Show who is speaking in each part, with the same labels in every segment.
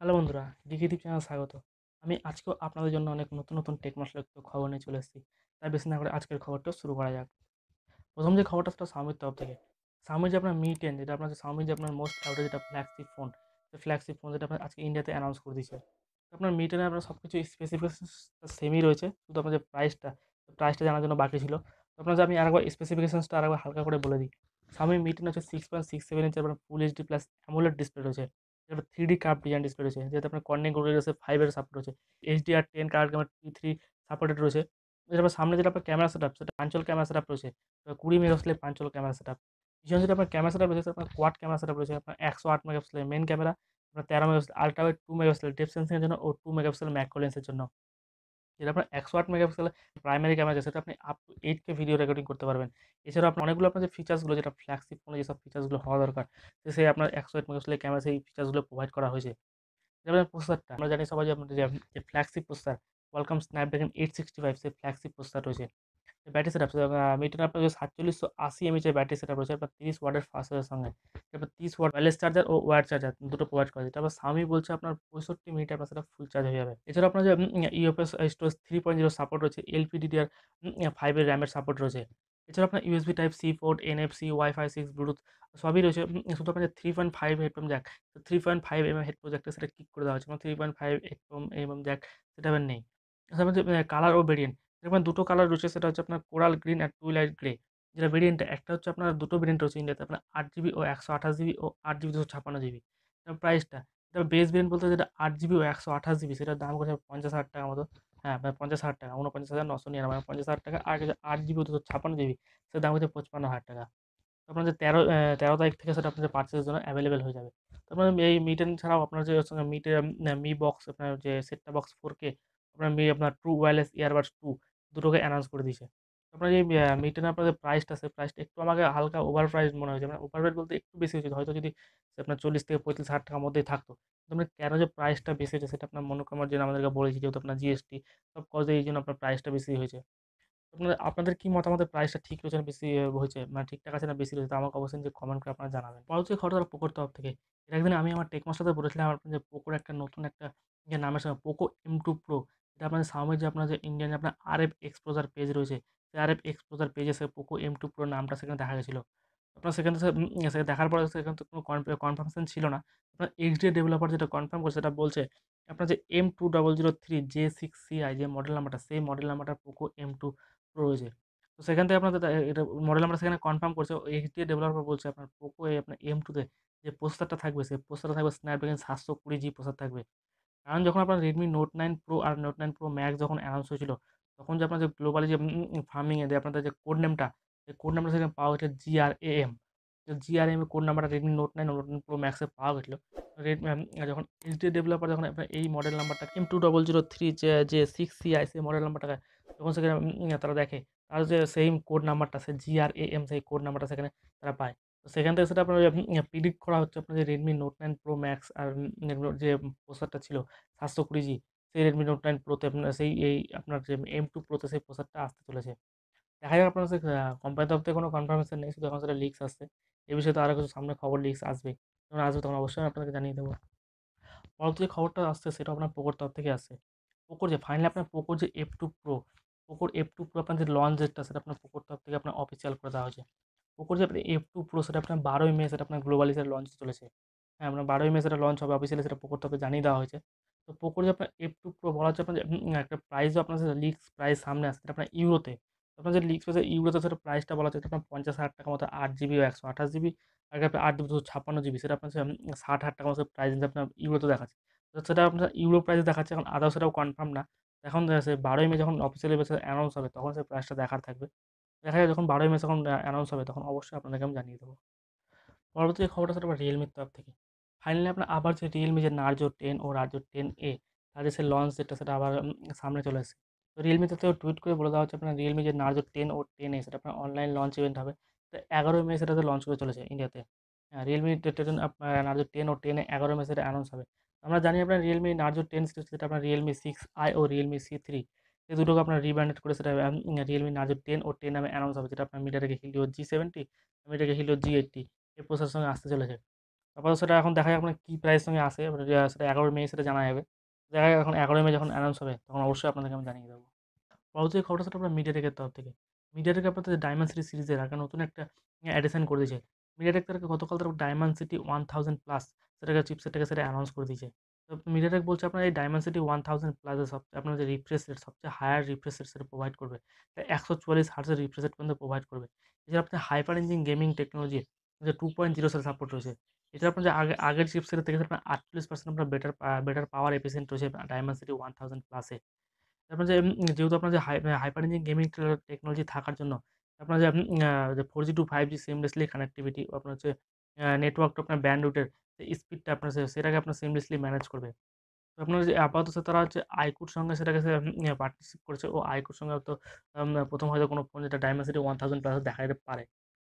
Speaker 1: hello বন্ধুরা ডিগিটিভ channel স্বাগত আমি আজকেও আপনাদের জন্য অনেক নতুন নতুন টেকনোলজিযুক্ত খবর নিয়ে চলে এসেছি তাই বেশি না করে আজকের খবরটা শুরু করা যাক প্রথম যে খবরটা সেটা সাউমির তরফ থেকে সাউমির যে আপনার মি টেন যেটা আপনার সাউমির যে আপনার মোস্ট ফেভারিট যেটা ফ্ল্যাগশিপ ফোন সেই ফ্ল্যাগশিপ ফোন যেটা আপনার আজকে ইন্ডিয়াতে অ্যানাউন্স করে দিয়েছে আপনার মি টেনে আপনার সব কিছু স্পেসিফিকেশন সেমই রয়েছে শুধু আপনার যে প্রাইসটা প্রাইসটা জানার জন্য বাকি ছিল তো আপনার আমি আরেকবার স্পেসিফিকেশনসটা আরেকবার হালকা করে বলে দিই মি টেন হচ্ছে সিক্স পয়েন্ট সিক্স সেভেন ইঞ্চের আপনার full HD plus AMOLED display রয়েছে এটা three D cup design display রয়েছে যেহেতু আপনার কর্নিং রয়েছে ফাইভের সাপোর্ট রয়েছে HD R ten card camera T three supported রয়েছে এছাড়া সামনে যেটা আপনার ক্যামেরা সেট আপ সেটা পাঞ্চল ক্যামেরা সেট রয়েছে কুড়ি মেগাপিক্সেলের পাঞ্চল ক্যামেরা সেট আপ পিছনে যেটা আপনার ক্যামেরা সেট আপ রয়েছে আপনার কোয়াড ক্যামেরা সেট রয়েছে আপনার একশো আট মেগাপিক্সেলের মেন ক্যামেরা আপনার তেরো megapixel ultra two megapixel depth সেন্সিংয়ের জন্য ও টু মেগাপিক্সেল ম্যাক্রো জন্য যেটা আপনার একশো আট মেগাপিক্সেল প্রাইমারি ক্যামেরা যেটা সেটা আপনি up to eight K video recording করতে পারবেন এছাড়াও আপনার অনেকগুলো আপনার যে ফিচার্সগুলো যেটা ফ্ল্যাগশিপ ফোনে যেসব ফিচার্সগুলো হওয়া দরকার সেই আপনার একশো আট মেগাপিক্সেলের ক্যামেরা সেই ফিচার্সগুলো প্রোভাইড করা হয়েছে যেমন প্রসেসারটা আমরা জানি সবাই যে আপনার যে flagship processor welcome Snapdragon eight sixty five সেই ফ্ল্যাগশিপ প্রসেসার রয়েছে ব্যাটারি সেট আপ মিটার আপনার সাতচল্লিশশো আশি এমএচের ব্যাটারি সেট আপ রয়েছে আপনার তিরিশ ওয়ার্ডের ফাস্টের সঙ্গে তারপর তিরিশ ওয়ার্ড ওয়ারলেস চার্জার ও ওয়ার চার্জার দুটো প্রোভাইড করা যায় তারপর সামি বলছে আপনার পঁয়ষট্টি মিনিটে আপনার সেটা ফুল চার্জ হয়ে যাবে এছাড়া আপনার যে UFS storage three point zero support রয়েছে ডিআর ফাইভের র্যামের সাপোর্ট রয়েছে এছাড়া আপনার USB type C port NFC WiFi six Bluetooth সবই রয়েছে শুধু আপনার three point five headphone jack three point five M headphone জ্যাকটা সেটা ক্লিক করে দেওয়া হচ্ছে three point five headphone M jack সেটা নেই কালার ও ভেরিয়েন্ট এবং দুটো কালার রয়েছে সেটা হচ্ছে আপনার কোরাল গ্রিন আর টুইলাইট গ্রে যেটা ভেরিয়েন্টটা একটা হচ্ছে আপনার দুটো ভেরিয়েন্ট রয়েছে ইন্ডিয়াতে আপনার আট জিবি ও একশো আঠাশ জিবি ও আট জিবি দুশো ছাপান্ন জিবি তার প্রাইসটা এটা বেস ভেরিয়েন্ট বলতে যেটা আট জিবি ও একশো আঠাশ জিবি সেটার দাম করছে পঞ্চাশ হাজার টাকা মতো হ্যাঁ মানে পঞ্চাশ হাজার টাকা ঊনপঞ্চাশ হাজার নশো নিরানব্বই মানে পঞ্চাশ হাজার টাকা আর আট জিবি দুশো ছাপান্ন জিবি সেটার দাম হচ্ছে পঁচপান্ন হাজার টাকা যে তেরো তেরো তারিখ থেকে সেটা আপনার পার্চেসের জন্য অ্যাভেলেবেল হয়ে যাবে তারপরে এই মিটেন ছাড়াও আপনার যে সঙ্গে মিটে মি বক্স আপনার যে সেটটা বক্স ফোর কে আপনার মি আপনার ট্রু ওয়্যারলেস ইয়ারবাডস টু দুটোকে অ্যানাউন্স করে দিয়েছে আপনার যে মিটেন আপনাদের প্রাইসটা আছে প্রাইসটা একটু আমাকে হালকা ওভার প্রাইস মনে হয়েছে মানে ওভার বলতে একটু বেশি হয়েছে হয়তো যদি আপনার চল্লিশ থেকে পঁয়ত্রিশ হাজার টাকার মধ্যেই থাকতো আপনার কেন যে প্রাইসটা বেশি হয়েছে সেটা আপনার মনোকামার জন্য আমাদেরকে বলেছি যেহেতু আপনার জিএসটি সব কজে এই জন্য আপনার প্রাইসটা বেশি হয়েছে আপনাদের আপনাদের কী মতামত প্রাইসটা ঠিক রয়েছে না বেশি হয়েছে মানে ঠিকঠাক আছে না বেশি রয়েছে তা আমাকে অবশ্যই যে কমেন্ট করে আপনারা জানাবেন পরে হচ্ছে খরচ পোকোর তরফ থেকে এটা একদিন আমি আমার টেক মাস্টারদের বলেছিলাম আপনার যে পোকোর একটা নতুন একটা ইয়ে নামের সঙ্গে পোকো এম টু প্রো এটা আপনাদের সামের যে আপনার যে ইন্ডিয়ান যে আপনার আর এফ এক্সপোজার পেজ রয়েছে সেই আর এফ এক্সপোজার পেজে সে পোকো এম টু প্রো নামটা সেখানে দেখা গেছিলো আপনার সেখানে সে দেখার পরে সেখানে তো কোনো কনফার্মেশন ছিল না আপনার এক্সডি ডেভেলপার যেটা কনফার্ম করছে সেটা বলছে আপনার যে M two double zero three J six CI যে মডেল নাম্বারটা সেই মডেল নাম্বারটা পোকো এম টু প্রো রয়েছে তো সেখান থেকে আপনাদের এটা মডেল নাম্বার সেখানে কনফার্ম করছে এইচডি ডেভেলপার বলছে আপনার পোকো আপনার এম টুতে যে পোস্টারটা থাকবে সে পোস্টারটা থাকবে স্ন্যাপড্রাগন সাতশো কুড়ি জি প্রসেসর থাকবে কারণ যখন আপনার রেডমি নোট নাইন প্রো আর নোট নাইন প্রো ম্যাক্স যখন অ্যানাউন্স হয়েছিল তখন যে আপনার যে গ্লোবালি যে ফার্মিংয়ে দেয় আপনাদের যে কোড নেমটা সেই কোড নামটা সেখানে পাওয়া গেছে জিআরএএম জিআরএম কোড নাম্বারটা Redmi note nine note nine pro ম্যাক্সে পাওয়া গেছিলো রেডমি যখন ডি ডেভেলপার যখন আপনার এই মডেল নাম্বারটা M two double zero three যে যে সিক্স আই সেই মডেল নাম্বারটা যখন সেখানে তারা দেখে তার যে সেইম কোড নাম্বারটা সে এম সেই কোড নাম্বারটা সেখানে তারা পায় তো সেখান থেকে সেটা আপনার প্রিডিক্ট করা হচ্ছে আপনার যে Redmi note nine pro max আর যে প্রসারটা ছিল সাতশো কুড়ি জি সেই রেডমি নোট নাইন প্রোতে আপনার সেই এই আপনার যে এম টু প্রোতে সেই প্রসারটা আসতে চলেছে দেখা যাক আপনার সেই কোম্পানি তরফ থেকে কোনো কনফার্মেশন নেই শুধু এখন সেটা লিক্স আসছে এ বিষয়ে তো আরও কিছু সামনে খবর লিক্স আসবে যখন আসবে তখন অবশ্যই আপনাকে জানিয়ে দেবো পরবর্তী যে খবরটা আসছে সেটা আপনার পোকোর তরফ থেকে আসছে পোকোর যে ফাইনালি আপনার পোকোর যে এফ টু প্রো পোকোর এফ টু প্রো আপনার যে লঞ্চ ডেটটা সেটা আপনার পোকোর তরফ থেকে আপনার অফিসিয়াল করে দেওয়া হয়েছে ও যে আপনার এফ টু প্রো সেটা আপনার বারোই মে সেটা আপনার গ্লোবালি সেটা লঞ্চ চলেছে হ্যাঁ আপনার বারোই মে সেটা লঞ্চ হবে অফিসিয়ালি সেটা পোকোর তরফে জানিয়ে দেওয়া হয়েছে তো পোকোর যে আপনার এফ টু প্রো বলা হচ্ছে আপনার একটা প্রাইসও আপনার সেটা লিক্স প্রাইস সামনে আসছে সেটা আপনার ইউরোতে আপনার যে লিক্স প্রাইসে ইউরোতে সেটা প্রাইসটা বলা হচ্ছে আপনার পঞ্চাশ হাজার টাকা মতো আট জিবি ও একশো আঠাশ জিবি আগে আপনার আট দুশো ছাপ্পান্ন জিবি সেটা আপনার ষাট হাজার টাকা মতো প্রাইস আপনার ইউরোতে দেখাচ্ছে তো সেটা আপনার ইউরো প্রাইসে দেখাচ্ছে এখন আদাও সেটাও কনফার্ম না এখন সে বারোই মে যখন অফিসিয়ালি অ্যানাউন্স হবে তখন সে প্রাইসটা দেখার থাকবে দেখা যায় যখন বারোই মে যখন অ্যানাউন্স হবে তখন অবশ্যই আপনাদেরকে আমি জানিয়ে দেবো পরবর্তী খবরটা সেটা আবার রিয়েলমির তরফ থেকে ফাইনালি আপনার আবার যে রিয়েলমি যে নার্জো টেন ও নার্জো টেন এ তাদের সে লঞ্চ যেটা সেটা আবার সামনে চলে এসেছে তো রিয়েলমি তো টুইট করে বলে দেওয়া হচ্ছে আপনার রিয়েলমি যে নার্জো টেন ও টেন এ সেটা আপনার অনলাইন লঞ্চ ইভেন্ট হবে তো এগারোই মে সেটাতে লঞ্চ করে চলেছে ইন্ডিয়াতে রিয়েলমি নার্জো টেন ও টেনে এগারো মে সেটা অ্যানাউন্স হবে আমরা জানি আপনার রিয়েলমি নার্জো টেন সেটা যেটা আপনার রিয়েলমি সিক্স আই ও রিয়েলমি সি থ্রি এই দুটোকে আপনার রিব্র্যান্ডেড করে সেটা রিয়েলমি নার্জো টেন ও টেন নামে অ্যানাউন্স হবে যেটা আপনার মিটারকে হিলিও জি সেভেন্টি মিটারকে হিলিও জি এইটটি এই প্রসেসের সঙ্গে আসতে চলেছে আপাতত সেটা এখন দেখা যায় আপনার কী প্রাইস সঙ্গে আসে সেটা এগারো মে সেটা জানা যাবে দেখা যায় এখন এগারোই মে যখন অ্যানাউন্স হবে তখন অবশ্যই আপনাদেরকে আমি জানিয়ে দেবো পরবর্তী খবরটা সেটা আপনার মিডিয়াটেকের তরফ থেকে মিডিয়াটেক আপনাদের ডায়মন্ড সিটি সিরিজের একটা নতুন একটা অ্যাডিশন করে দিয়েছে মিডিয়াটেক তারা গতকাল তারপর Dimensity one thousand plus সেটাকে চিপসেটটাকে সেটা অ্যানাউন্স করে দিয়েছে মিডিয়াটেক বলছে আপনার এই সিটি ওয়ান থাউজেন্ড প্লাসে সবচেয়ে আপনার যে রিফ্রেশ রেট সবচেয়ে হায়ার রিফ্রেশ রেট সেটা প্রোভাইড করবে একশো চুয়াল্লিশ হার্সের রিফ্রেশ রেট পর্যন্ত প্রোভাইড করবে এছাড়া আপনার হাইপার ইঞ্জিন গেমিং টেকনোলজি যে two point zero cell support রয়েছে এছাড়া আপনার যে আগে আগের চিপসের থেকে আপনার আটচল্লিশ পার্সেন্ট আপনার বেটার বেটার পাওয়ার এফিসিয়েন্ট রয়েছে সিটি ওয়ান থাউজেন্ড প্লাসে আপনার যে যেহেতু আপনার যে হাইপার ইঞ্জিন গেমিং টেকনোলজি থাকার জন্য আপনার যে four G to five G seamlessly connectivity আপনার হচ্ছে নেটওয়ার্ক আপনার ব্যান্ড রুটের স্পিডটা আপনার সেটাকে আপনার সিমলেসলি ম্যানেজ করবে তো আপনার যে আপাতত তারা হচ্ছে আইকুর সঙ্গে সেটাকে পার্টনারশিপ করেছে ও আইকুর সঙ্গে হয়তো প্রথম হয়তো কোনো ফোন যেটা ডায়মেন্সিটি ওয়ান থাউজেন্ড প্লাস দেখা যেতে পারে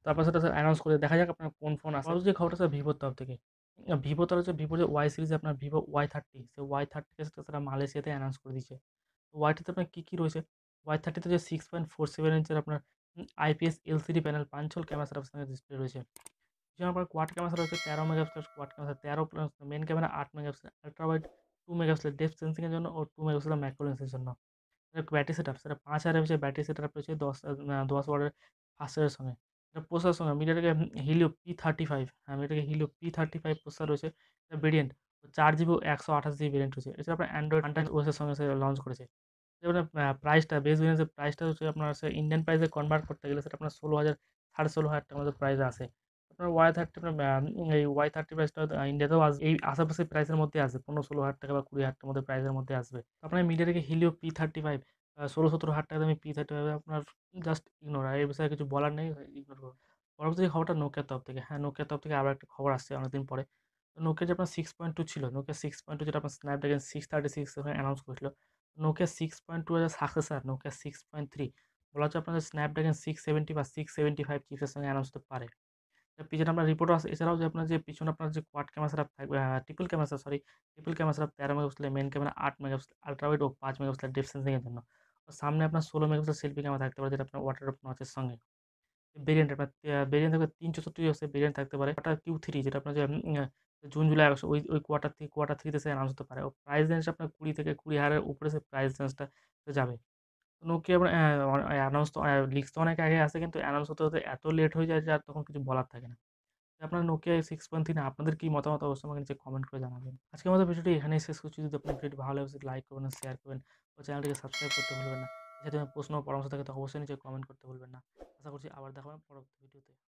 Speaker 1: তো আপনার অ্যানাউন্স করে দেখা যাক আপনার কোন ফোন আসে যে খবরটা স্যার ভিভোর তরফ থেকে ভিভো তার হচ্ছে ভিভো যে ওয়াই সিরিজ আপনার ভিভো ওয়াই থার্টি সে ওয়াই থার্টিকে সেটা তারা মালয়েশিয়াতে অ্যানাউন্স করে দিয়েছে ওয়াইটিতে আপনার কী কী রয়েছে ওয়াই থার্টিতে যে সিক্স পয়েন্ট ফোর সেভেন ইঞ্চের আপনার IPS LCD panel punch hole camera সেটার সঙ্গে ডিসপ্লে রয়েছে যেমন আপনার কোয়াড ক্যামেরা রয়েছে তেরো মেগাপিক্সেল কোয়াড ক্যামেরা তেরো প্লাস মেন ক্যামেরা আট megapixel ultrawide two megapixel depth সেন্সিংয়ের জন্য ও টু মেগাপিক্সেল ম্যাক্রো লেন্সের জন্য ব্যাটারি সেট আপ সেটা পাঁচ হাজার এমএচের ব্যাটারি সেট আপ রয়েছে দশ দশ ওয়ার্ডের ফাস্টারের সঙ্গে এটা প্রসার সঙ্গে আমি এটাকে হিলিও পি থার্টি ফাইভ হ্যাঁ এটাকে হিলিও পি থার্টি ফাইভ প্রসার রয়েছে এটা ভেরিয়েন্ট চার জিবি একশো আঠাশ জিবি ভেরিয়েন্ট রয়েছে এছাড়া আপনার অ্যান্ড্রয়েড আন্টাচ ওএসের সঙ্গে সে লঞ্চ করেছে যেমন প্রাইসটা বেস ভেরিয়েন্সের প্রাইসটা হচ্ছে আপনার সে ইন্ডিয়ান প্রাইসে কনভার্ট করতে গেলে সেটা আপনার ষোলো হাজার সাড়ে ষোলো হাজার টাকার মতো প্রাইস আসে আপনার ওয়াই থার্টি এই ওয়াই থার্টি প্রাইসটা ইন্ডিয়াতেও আস এই আশেপাশে প্রাইসের মধ্যে আসবে পনেরো ষোলো হাজার টাকা বা কুড়ি হাজার টাকার মধ্যে প্রাইসের মধ্যে আসবে আপনার মিডিয়া থেকে হিলিও পি থার্টি ফাইভ ষোলো সতেরো হাজার টাকা দামে পি থার্টি ফাইভ আপনার জাস্ট ইগনোর এই বিষয়ে কিছু বলার নেই ইগনোর হ্যাঁ, করুন পরবর্তী খবরটা নোকিয়ার তরফ থেকে হ্যাঁ নোকিয়ার তরফ থেকে আবার একটা খবর আসছে অনেকদিন পরে নোকিয়া যে আপনার সিক্স পয়েন্ট টু ছিল নোকিয়া সিক্স পয়েন্ট টু যেটা আপনার স্ন্যাপড্রাগন সিক্স থার্টি সিক্স ওখানে অ্যানাউন্স করেছিল নোকিয়া সিক্স পয়েন্ট টু এর successor Nokia six point three বলা হচ্ছে আপনাদের স্ন্যাপড্রাগন সিক্স সেভেন্টি বা সিক্স সেভেন্টি ফাইভ চিপসের সঙ্গে অ্যানাউন্স হতে পারে পিছনে আপনার রিপোর্টও আছে এছাড়াও যে আপনার যে পিছনে আপনার যে কোয়াড ক্যামেরা থাকবে triple camera sorry triple camera তেরো মেগাপিক্সেল মেন ক্যামেরা আট মেগাপিক্সেল আলট্রাওয়েড ও পাঁচ মেগাপিক্সেল ডিপ সেন্সিংয়ের জন্য সামনে আপনার ষোলো মেগাপিক্সেল সেলফি ক্যামেরা থাকতে পারে যেটা আপনার প্রুফ নচের সঙ্গে ভেরিয়েন্ট আপনার ভেরিয়েন্ট থাকবে তিন চৌষট্টি আছে ভেরিয়েন্ট থাকতে পারে ওয়াটার কিউ থ্রি যেটা আপনার যে জুন জুলাই আগস্ট ওই ওই কোয়ার্টার থেকে কোয়াটার থ্রিতে সে অ্যানাউন্স হতে পারে ও প্রাইস রেঞ্জটা আপনার কুড়ি থেকে কুড়ি হাজারের উপরে সে প্রাইস রেঞ্জটা যাবে নোকিয়া মানে, অ্যানাউন্স তো লিখতে হ্যাঁ, অনেক আগে আসে কিন্তু অ্যানাউন্স হতে হতে এত লেট হয়ে যায় যে আর তখন কিছু বলার থাকে না আপনার নোকিয়া সিক্স পয়েন্ট থ্রি আপনাদের কী মতামত অবশ্যই আমাকে নিচে কমেন্ট করে জানাবেন আজকে মতো ভিডিওটি এখানেই শেষ করছি যদি আপনার ভিডিওটি ভালো লাগে লাইক করবেন শেয়ার করবেন ও চ্যানেলটিকে সাবস্ক্রাইব করতে ভুলবেন না এছাড়া প্রশ্ন পরামর্শ থাকে তো অবশ্যই নিচে কমেন্ট করতে ভুলবেন না আশা করছি আবার দেখাবেন পরবর্তী ভিডিওতে